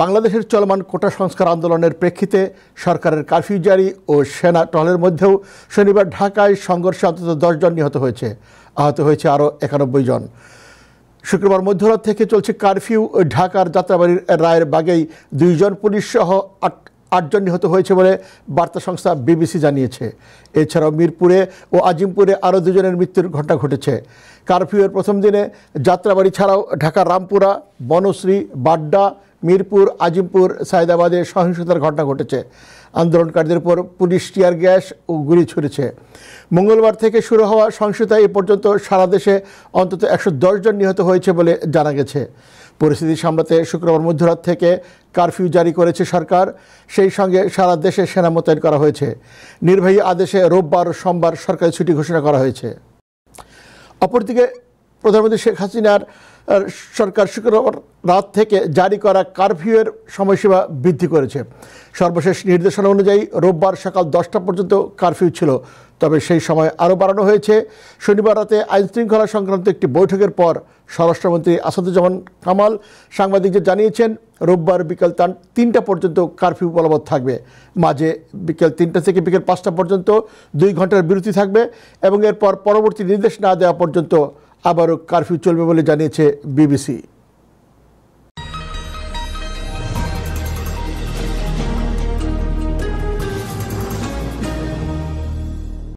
বাংলাদেশের চলমান কোটা সংস্কার আন্দোলনের প্রেক্ষিতে সরকারের কারফিউ জারি ও সেনা টহলের মধ্যেও শনিবার ঢাকায় সংঘর্ষে অন্তত দশজন নিহত হয়েছে আহত হয়েছে আরও একানব্বই জন শুক্রবার মধ্যরাত থেকে চলছে কারফিউ ও ঢাকার যাত্রাবাড়ির রায়ের বাগেই দুইজন পুলিশ সহ আট আটজন নিহত হয়েছে বলে বার্তা সংস্থা বিবিসি জানিয়েছে এছাড়াও মিরপুরে ও আজিমপুরে আরও দুজনের মৃত্যুর ঘটনা ঘটেছে কারফিউয়ের প্রথম দিনে যাত্রাবাড়ি ছাড়াও ঢাকা রামপুরা বনশ্রী বাড্ডা মিরপুর আজিমপুর সাইদাবাদে সহিংসতার ঘটনা ঘটেছে আন্দোলনকারীদের উপর পুলিশ টিয়ার গ্যাস ও গুলি ছুড়েছে মঙ্গলবার থেকে শুরু হওয়া সহিংসতা এ পর্যন্ত সারা দেশে অন্তত একশো জন নিহত হয়েছে বলে জানা গেছে পরিস্থিতি সামলাতে শুক্রবার মধ্যরাত থেকে কারফিউ জারি করেছে সরকার সেই সঙ্গে সারা দেশে সেনা মোতায়েন করা হয়েছে নির্বাহী আদেশে রোববার সোমবার সরকারি ছুটি ঘোষণা করা হয়েছে অপরদিকে প্রধানমন্ত্রী শেখ হাসিনার সরকার শুক্রবার রাত থেকে জারি করা কারফিউয়ের সময়সীমা বৃদ্ধি করেছে সর্বশেষ নির্দেশনা অনুযায়ী রোববার সকাল দশটা পর্যন্ত কারফিউ ছিল তবে সেই সময় আরও বাড়ানো হয়েছে শনিবার রাতে আইনশৃঙ্খলা সংক্রান্ত একটি বৈঠকের পর স্বরাষ্ট্রমন্ত্রী আসাদুজ্জামান কামাল সাংবাদিকদের জানিয়েছেন রোববার বিকেল তিনটা পর্যন্ত কারফিউ বলবৎ থাকবে মাঝে বিকেল তিনটা থেকে বিকেল পাঁচটা পর্যন্ত দুই ঘন্টার বিরতি থাকবে এবং এরপর পরবর্তী নির্দেশ না দেওয়া পর্যন্ত আবারও কারফিউ চলবে বলে জানিয়েছে বিবিসি